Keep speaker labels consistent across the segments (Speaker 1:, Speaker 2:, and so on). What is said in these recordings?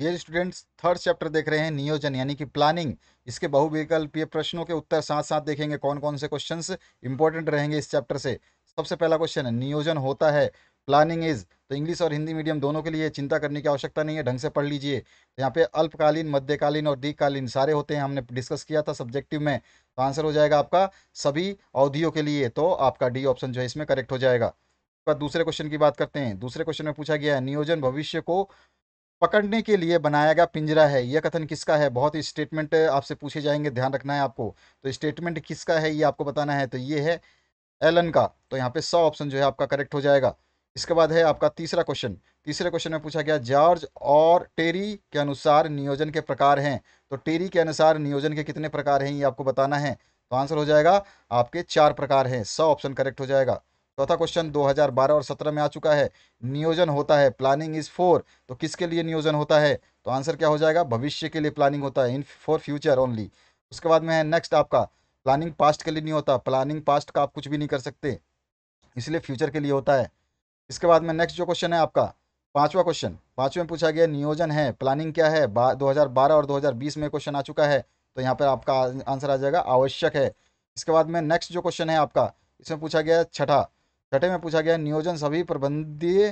Speaker 1: ये students third chapter देख रहे हैं नियोजन यानी कि प्लानिंग इसके बहुविकल्पीय प्रश्नों के उत्तर साथ साथ देखेंगे कौन कौन से क्वेश्चंस इंपॉर्टेंट रहेंगे इस चैप्टर से सबसे पहला क्वेश्चन है नियोजन होता है प्लानिंग इज तो इंग्लिश और हिंदी मीडियम दोनों के लिए चिंता करने की आवश्यकता नहीं है ढंग से पढ़ लीजिए यहाँ पे अल्पकालीन मध्यकालीन और दीर्घकालीन सारे होते हैं हमने डिस्कस किया था सब्जेक्टिव में तो आंसर हो जाएगा आपका सभी अवधियों के लिए तो आपका डी ऑप्शन जो है इसमें करेक्ट हो जाएगा दूसरे क्वेश्चन की बात करते हैं दूसरे क्वेश्चन में पूछा गया है नियोजन भविष्य को पकड़ने के लिए बनाया गया पिंजरा है यह कथन किसका है बहुत ही स्टेटमेंट आपसे पूछे जाएंगे ध्यान रखना है आपको तो स्टेटमेंट किसका है ये आपको बताना है तो ये है एलन का तो यहाँ पे सौ ऑप्शन जो है आपका करेक्ट हो जाएगा इसके बाद है आपका तीसरा क्वेश्चन तीसरे क्वेश्चन में पूछा गया जॉर्ज और टेरी के अनुसार नियोजन के प्रकार हैं तो टेरी के अनुसार नियोजन के कितने प्रकार हैं ये आपको बताना है तो आंसर हो जाएगा आपके चार प्रकार हैं सौ ऑप्शन करेक्ट हो जाएगा चौथा क्वेश्चन 2012 और 17 में आ चुका है नियोजन होता है प्लानिंग इज फोर तो किसके लिए नियोजन होता है तो आंसर क्या हो जाएगा भविष्य के लिए प्लानिंग होता है इन फॉर फ्यूचर ओनली उसके बाद में है नेक्स्ट आपका प्लानिंग पास्ट के लिए नहीं होता प्लानिंग पास्ट का आप कुछ भी नहीं कर सकते इसलिए फ्यूचर के लिए होता है इसके बाद में नेक्स्ट जो क्वेश्चन है आपका पांचवा क्वेश्चन पांचवें में पूछा गया नियोजन है प्लानिंग क्या है दो और 2020 में क्वेश्चन आ चुका है तो यहाँ पर आपका आंसर आ जाएगा आवश्यक है इसके बाद में नेक्स्ट जो क्वेश्चन है आपका इसमें पूछा गया छठा छठे में पूछा गया नियोजन सभी प्रबंधीय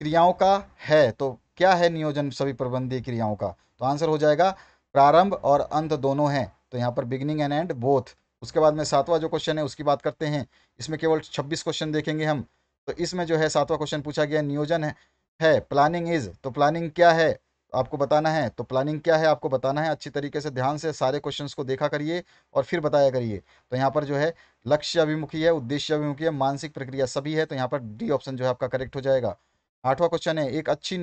Speaker 1: क्रियाओं का है तो क्या है नियोजन सभी प्रबंधीय क्रियाओं का तो आंसर हो जाएगा प्रारंभ और अंत दोनों हैं तो यहाँ पर बिगनिंग एंड एंड बोथ उसके बाद में सातवां जो क्वेश्चन है उसकी बात करते हैं इसमें केवल छब्बीस क्वेश्चन देखेंगे हम तो इसमें जो है सातवां क्वेश्चन पूछा गया नियोजन है है प्लानिंग इज तो प्लानिंग क्या है आपको बताना है तो प्लानिंग क्या है आपको बताना है अच्छी तरीके से ध्यान से सारे क्वेश्चंस को देखा करिए और फिर बताया करिए तो यहाँ पर जो है लक्ष्य अभिमुखी है उद्देश्य अभिमुखी है मानसिक प्रक्रिया सभी है तो यहाँ पर डी ऑप्शन जो है आपका करेक्ट हो जाएगा आठवां क्वेश्चन है एक अच्छी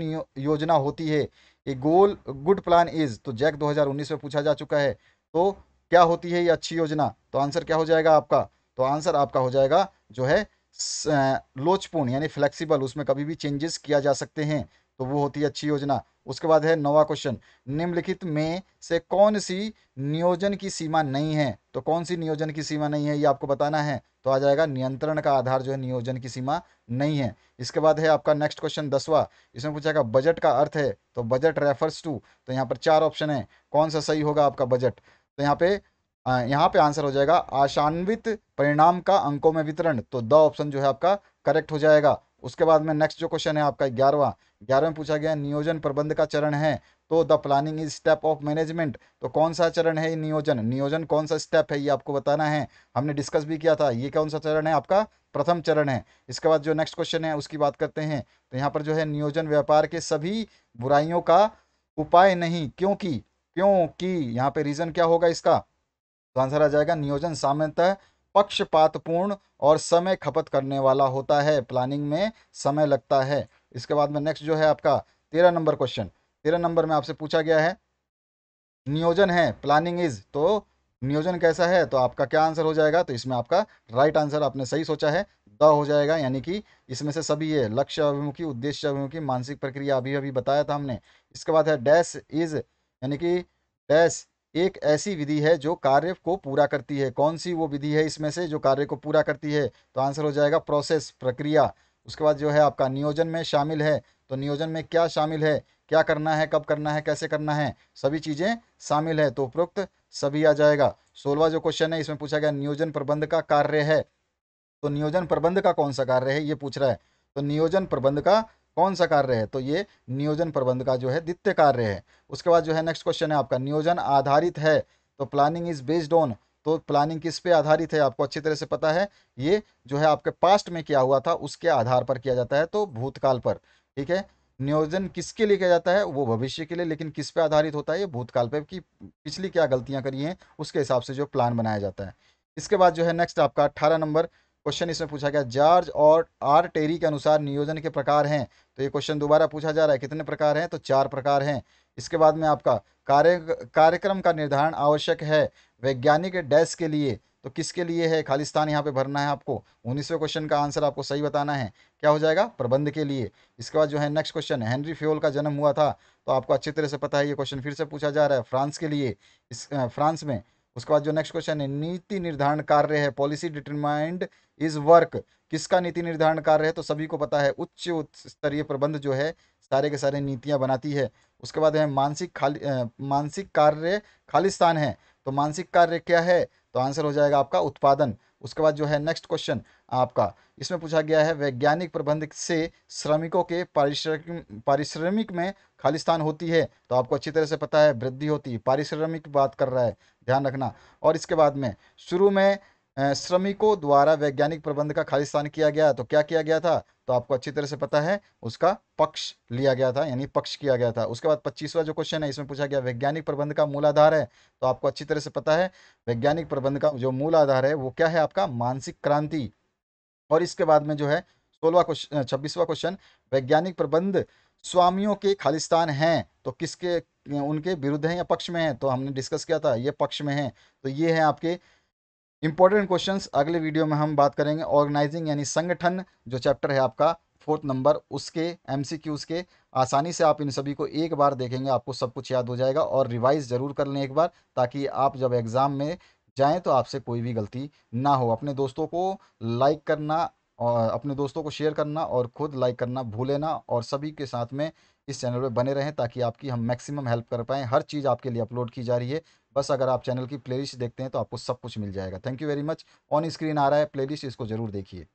Speaker 1: योजना होती है a goal good plan is तो जैक 2019 में पूछा जा चुका है तो क्या होती है ये अच्छी योजना तो आंसर क्या हो जाएगा आपका तो आंसर आपका हो जाएगा जो है लोचपूर्ण यानी फ्लेक्सिबल उसमें कभी भी चेंजेस किया जा सकते हैं तो वो होती है अच्छी योजना उसके बाद है नवा क्वेश्चन निम्नलिखित में से कौन सी नियोजन की सीमा नहीं है तो कौन सी नियोजन की सीमा नहीं है ये आपको बताना है तो आ जाएगा नियंत्रण का आधार जो है नियोजन की सीमा नहीं है इसके बाद है आपका नेक्स्ट क्वेश्चन दसवा इसमें पूछेगा बजट का अर्थ है तो बजट रेफर्स टू तो यहाँ पर चार ऑप्शन है कौन सा सही होगा आपका बजट तो यहाँ पे यहाँ पे आंसर हो जाएगा आशान्वित परिणाम का अंकों में वितरण तो द ऑप्शन जो है आपका करेक्ट हो जाएगा उसके बाद में नेक्स्ट जो क्वेश्चन है आपका ग्यारहवा ग्यारहवें पूछा गया नियोजन प्रबंध का चरण है तो the planning is step of management तो कौन सा चरण है नियोजन नियोजन कौन सा स्टेप है ये आपको बताना है हमने डिस्कस भी किया था ये कौन सा चरण है आपका प्रथम चरण है इसके बाद जो नेक्स्ट क्वेश्चन है उसकी बात करते हैं तो यहाँ पर जो है नियोजन व्यापार के सभी बुराइयों का उपाय नहीं क्योंकि क्योंकि यहाँ पे रीजन क्या होगा इसका तो आंसर आ जाएगा नियोजन सामान्यतः पक्षपातपूर्ण और समय खपत करने वाला होता है प्लानिंग में समय लगता है इसके बाद में नेक्स्ट जो है आपका तेरह नंबर क्वेश्चन तेरह नंबर में आपसे पूछा गया है नियोजन है प्लानिंग इज तो नियोजन कैसा है तो आपका क्या आंसर हो जाएगा तो इसमें आपका राइट आंसर आपने सही सोचा है द हो जाएगा यानी कि इसमें से सभी ये लक्ष्य अभिमुखी उद्देश्य अभिमुखी मानसिक प्रक्रिया अभी अभी बताया था हमने इसके बाद है डैश इज यानी कि डैश एक ऐसी विधि है जो कार्य को पूरा करती है कौन सी वो विधि है इसमें से जो कार्य को पूरा करती है तो आंसर हो जाएगा प्रोसेस प्रक्रिया उसके बाद जो है आपका नियोजन में शामिल है तो नियोजन में क्या शामिल है क्या करना है कब करना है कैसे करना है सभी चीज़ें शामिल है तो उपरोक्त सभी आ जाएगा सोलवा जो क्वेश्चन है इसमें पूछा गया नियोजन प्रबंध का कार्य है तो नियोजन प्रबंध का कौन सा कार्य है ये पूछ रहा है तो नियोजन प्रबंध का कौन सा कार्य है तो ये नियोजन प्रबंध का जो है द्वितीय कार्य है उसके बाद जो है नेक्स्ट क्वेश्चन है आपका नियोजन आधारित है तो प्लानिंग इज बेस्ड ऑन तो प्लानिंग किस पे आधारित है आपको अच्छी तरह से पता है ये जो है आपके पास्ट में किया हुआ था उसके आधार पर किया जाता है तो भूतकाल पर ठीक है नियोजन किसके लिए किया जाता है वो भविष्य के लिए लेकिन किस पे आधारित होता है ये भूतकाल पे कि पिछली क्या गलतियां करी हैं उसके हिसाब से जो प्लान बनाया जाता है इसके बाद जो है नेक्स्ट आपका अट्ठारह नंबर क्वेश्चन इसमें पूछा गया जॉर्ज और आर टेरी के अनुसार नियोजन के प्रकार हैं तो ये क्वेश्चन दोबारा पूछा जा रहा है कितने प्रकार हैं तो चार प्रकार हैं इसके बाद में आपका कार्य कार्यक्रम का निर्धारण आवश्यक है वैज्ञानिक डैश के लिए तो किसके लिए है खाली स्थान यहाँ पे भरना है आपको उन्नीसवें क्वेश्चन का आंसर आपको सही बताना है क्या हो जाएगा प्रबंध के लिए इसके बाद जो है नेक्स्ट क्वेश्चन हेनरी फ्योल का जन्म हुआ था तो आपको अच्छी तरह से पता है ये क्वेश्चन फिर से पूछा जा रहा है फ्रांस के लिए इस फ्रांस में उसके बाद जो नेक्स्ट क्वेश्चन है नीति निर्धारण कार्य है पॉलिसी डिटरमाइंड इज वर्क किसका नीति निर्धारण कार्य है तो सभी को पता है उच्च स्तरीय प्रबंध जो है सारे के सारे नीतियाँ बनाती है उसके बाद है मानसिक खाली मानसिक कार्य खालिस्तान है तो मानसिक कार्य क्या है तो आंसर हो जाएगा आपका उत्पादन उसके बाद जो है नेक्स्ट क्वेश्चन आपका इसमें पूछा गया है वैज्ञानिक प्रबंधक से श्रमिकों के पारिश्रमिक पारिश्रमिक में खाली स्थान होती है तो आपको अच्छी तरह से पता है वृद्धि होती है पारिश्रमिक बात कर रहा है ध्यान रखना और इसके बाद में शुरू में श्रमिकों द्वारा वैज्ञानिक प्रबंध का खालिस्तान किया गया तो क्या किया गया था तो आपको अच्छी तरह से पता है उसका पक्ष लिया गया था यानी पक्ष किया गया था उसके बाद पच्चीसवा जो क्वेश्चन है इसमें पूछा गया वैज्ञानिक प्रबंध का मूल आधार है तो आपको अच्छी तरह से पता है वैज्ञानिक प्रबंध का जो मूल आधार है वो क्या है आपका मानसिक क्रांति और इसके बाद में जो है सोलवा क्वेश्चन छब्बीसवा क्वेश्चन वैज्ञानिक प्रबंध स्वामियों के खालिस्तान हैं तो किसके उनके विरुद्ध हैं या पक्ष में हैं तो हमने डिस्कस किया था ये पक्ष में हैं तो ये है आपके इंपॉर्टेंट क्वेश्चंस अगले वीडियो में हम बात करेंगे ऑर्गेनाइजिंग यानी संगठन जो चैप्टर है आपका फोर्थ नंबर उसके एमसीक्यूज के आसानी से आप इन सभी को एक बार देखेंगे आपको सब कुछ याद हो जाएगा और रिवाइज ज़रूर कर लें एक बार ताकि आप जब एग्ज़ाम में जाएं तो आपसे कोई भी गलती ना हो अपने दोस्तों को लाइक करना और अपने दोस्तों को शेयर करना और खुद लाइक करना भूले ना और सभी के साथ में इस चैनल पर बने रहें ताकि आपकी हम मैक्सिमम हेल्प कर पाएँ हर चीज़ आपके लिए अपलोड की जा रही है बस अगर आप चैनल की प्लेलिस्ट देखते हैं तो आपको सब कुछ मिल जाएगा thank you very much on screen आ रहा है प्लेलिस्ट इसको जरूर देखिए